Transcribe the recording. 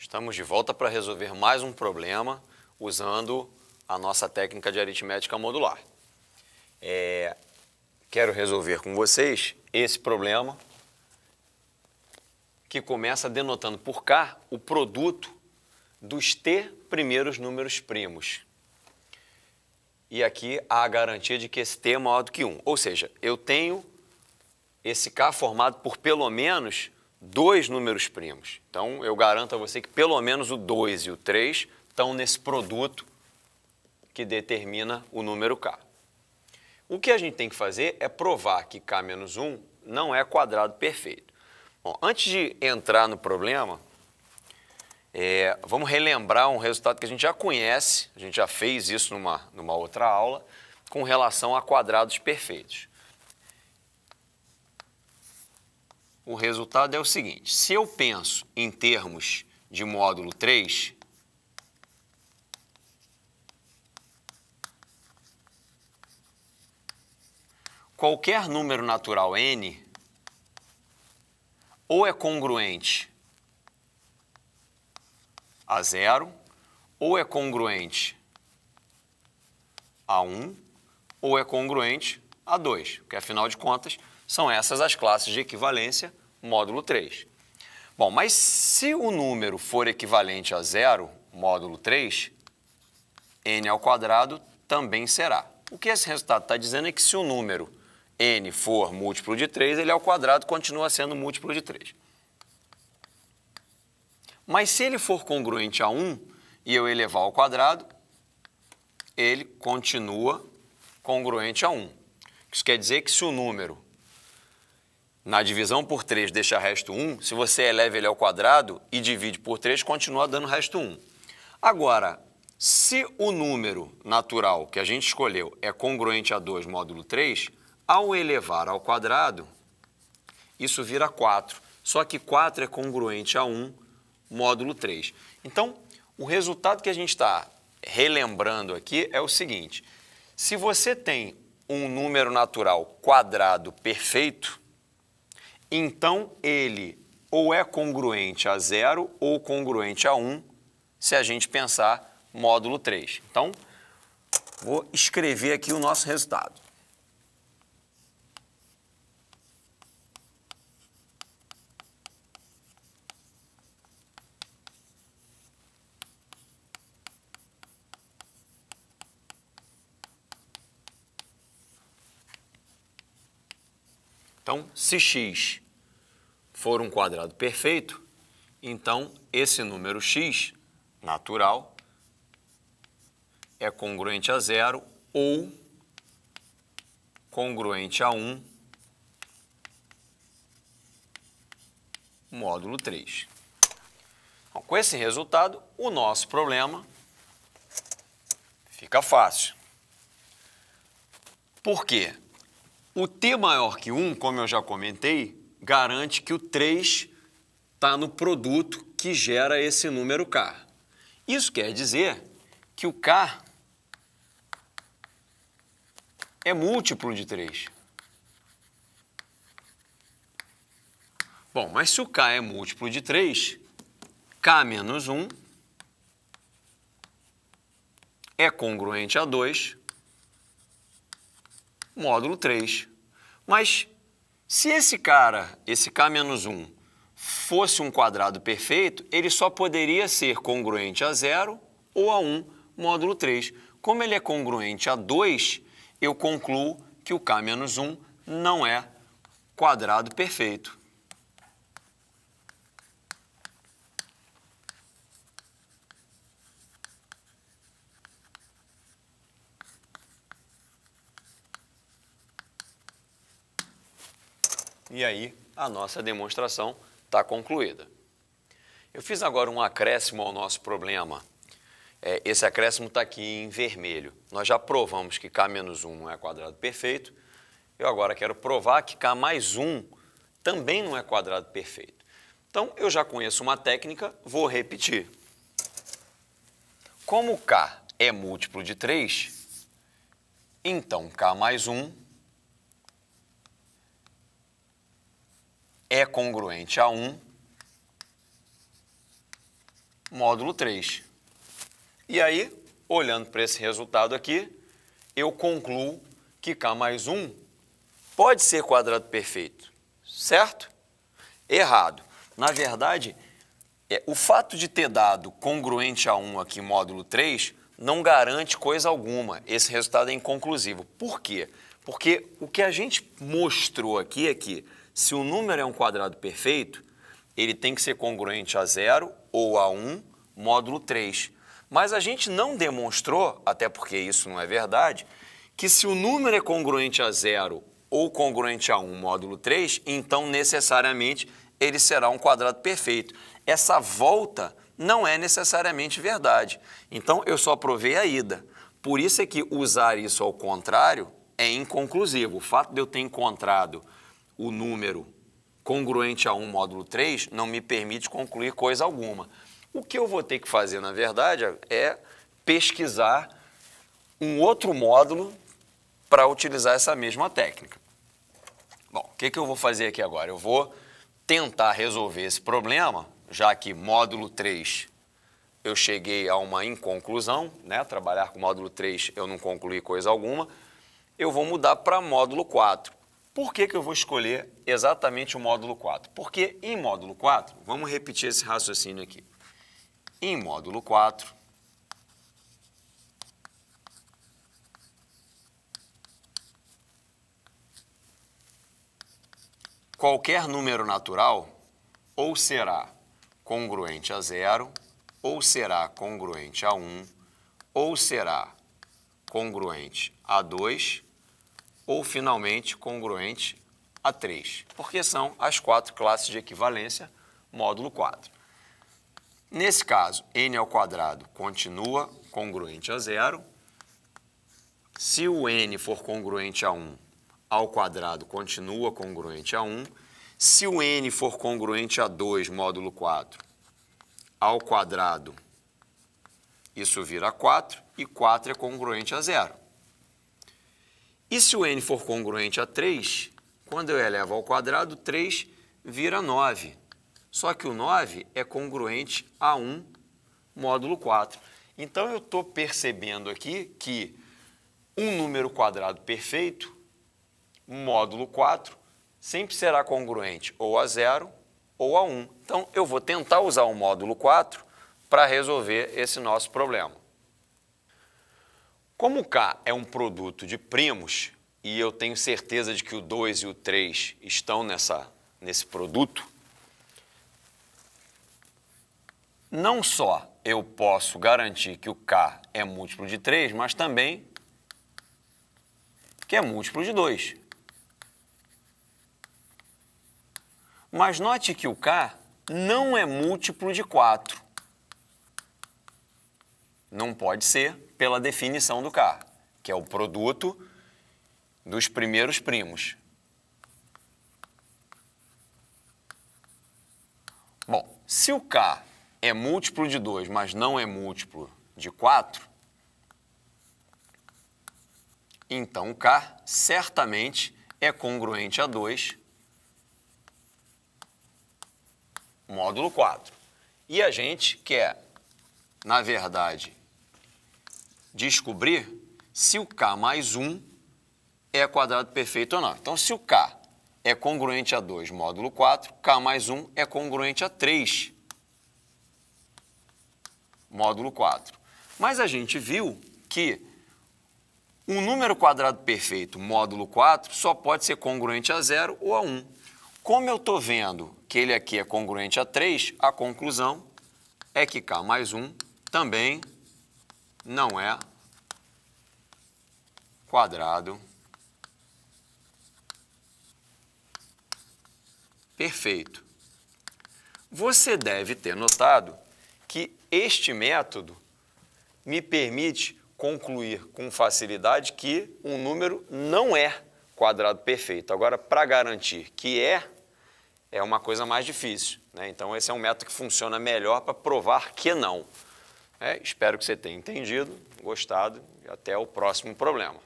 Estamos de volta para resolver mais um problema usando a nossa técnica de aritmética modular. É, quero resolver com vocês esse problema que começa denotando por K o produto dos T primeiros números primos. E aqui há a garantia de que esse T é maior do que 1. Ou seja, eu tenho esse K formado por pelo menos dois números primos. Então, eu garanto a você que pelo menos o 2 e o 3 estão nesse produto que determina o número k. O que a gente tem que fazer é provar que k menos 1 não é quadrado perfeito. Bom, antes de entrar no problema, é, vamos relembrar um resultado que a gente já conhece, a gente já fez isso numa, numa outra aula, com relação a quadrados perfeitos. o resultado é o seguinte: se eu penso em termos de módulo 3, qualquer número natural n ou é congruente a zero, ou é congruente a 1, ou é congruente a 2, porque afinal de contas são essas as classes de equivalência módulo 3. Bom, mas se o número for equivalente a zero, módulo 3, n ao quadrado também será. O que esse resultado está dizendo é que se o número n for múltiplo de 3, ele ao quadrado continua sendo múltiplo de 3. Mas se ele for congruente a 1 e eu elevar ao quadrado, ele continua congruente a 1. Isso quer dizer que se o número na divisão por 3 deixa resto 1, se você eleva ele ao quadrado e divide por 3, continua dando resto 1. Agora, se o número natural que a gente escolheu é congruente a 2 módulo 3, ao elevar ao quadrado, isso vira 4. Só que 4 é congruente a 1 módulo 3. Então, o resultado que a gente está relembrando aqui é o seguinte: se você tem um número natural quadrado perfeito, então ele ou é congruente a zero ou congruente a 1, um, se a gente pensar módulo 3. Então, vou escrever aqui o nosso resultado. Então, se x for um quadrado perfeito, então esse número x natural é congruente a zero ou congruente a 1, módulo 3. Então, com esse resultado, o nosso problema fica fácil. Por quê? O T maior que 1, como eu já comentei, garante que o 3 está no produto que gera esse número K. Isso quer dizer que o K é múltiplo de 3. Bom, mas se o K é múltiplo de 3, K menos 1 é congruente a 2 módulo 3. Mas se esse cara, esse K-1, fosse um quadrado perfeito, ele só poderia ser congruente a 0 ou a 1, módulo 3. Como ele é congruente a 2, eu concluo que o K-1 não é quadrado perfeito. E aí a nossa demonstração está concluída. Eu fiz agora um acréscimo ao nosso problema. É, esse acréscimo está aqui em vermelho. Nós já provamos que K menos 1 não é quadrado perfeito. Eu agora quero provar que K mais 1 também não é quadrado perfeito. Então, eu já conheço uma técnica, vou repetir. Como K é múltiplo de 3, então K mais 1 é congruente a 1, módulo 3. E aí, olhando para esse resultado aqui, eu concluo que K mais 1 pode ser quadrado perfeito, certo? Errado. Na verdade, é, o fato de ter dado congruente a 1 aqui, módulo 3, não garante coisa alguma. Esse resultado é inconclusivo. Por quê? Porque o que a gente mostrou aqui é que se o número é um quadrado perfeito, ele tem que ser congruente a zero ou a 1, um, módulo 3. Mas a gente não demonstrou, até porque isso não é verdade, que se o número é congruente a zero ou congruente a 1, um, módulo 3, então necessariamente ele será um quadrado perfeito. Essa volta não é necessariamente verdade. Então eu só provei a ida. Por isso é que usar isso ao contrário é inconclusivo. O fato de eu ter encontrado o número congruente a 1 módulo 3 não me permite concluir coisa alguma. O que eu vou ter que fazer, na verdade, é pesquisar um outro módulo para utilizar essa mesma técnica. Bom, o que, que eu vou fazer aqui agora? Eu vou tentar resolver esse problema, já que módulo 3 eu cheguei a uma inconclusão, né? trabalhar com módulo 3 eu não concluí coisa alguma, eu vou mudar para módulo 4. Por que, que eu vou escolher exatamente o módulo 4? Porque em módulo 4, vamos repetir esse raciocínio aqui. Em módulo 4, qualquer número natural ou será congruente a zero, ou será congruente a 1, ou será congruente a 2, ou finalmente congruente a 3, porque são as quatro classes de equivalência, módulo 4. Nesse caso, n ao quadrado continua congruente a zero. Se o n for congruente a 1, ao quadrado continua congruente a 1. Se o n for congruente a 2, módulo 4, ao quadrado, isso vira 4, e 4 é congruente a zero. E se o n for congruente a 3, quando eu elevo ao quadrado, 3 vira 9. Só que o 9 é congruente a 1 módulo 4. Então, eu estou percebendo aqui que um número quadrado perfeito, módulo 4, sempre será congruente ou a 0 ou a 1. Então, eu vou tentar usar o módulo 4 para resolver esse nosso problema. Como o K é um produto de primos, e eu tenho certeza de que o 2 e o 3 estão nessa, nesse produto, não só eu posso garantir que o K é múltiplo de 3, mas também que é múltiplo de 2. Mas note que o K não é múltiplo de 4. Não pode ser pela definição do K, que é o produto dos primeiros primos. Bom, se o K é múltiplo de 2, mas não é múltiplo de 4, então K certamente é congruente a 2, módulo 4. E a gente quer, na verdade, descobrir se o K mais 1 é quadrado perfeito ou não. Então, se o K é congruente a 2 módulo 4, K mais 1 é congruente a 3 módulo 4. Mas a gente viu que um número quadrado perfeito módulo 4 só pode ser congruente a 0 ou a 1. Como eu estou vendo que ele aqui é congruente a 3, a conclusão é que K mais 1 também não é quadrado perfeito. Você deve ter notado que este método me permite concluir com facilidade que um número não é quadrado perfeito. Agora, para garantir que é, é uma coisa mais difícil. Né? Então, esse é um método que funciona melhor para provar que não. É, espero que você tenha entendido, gostado e até o próximo problema.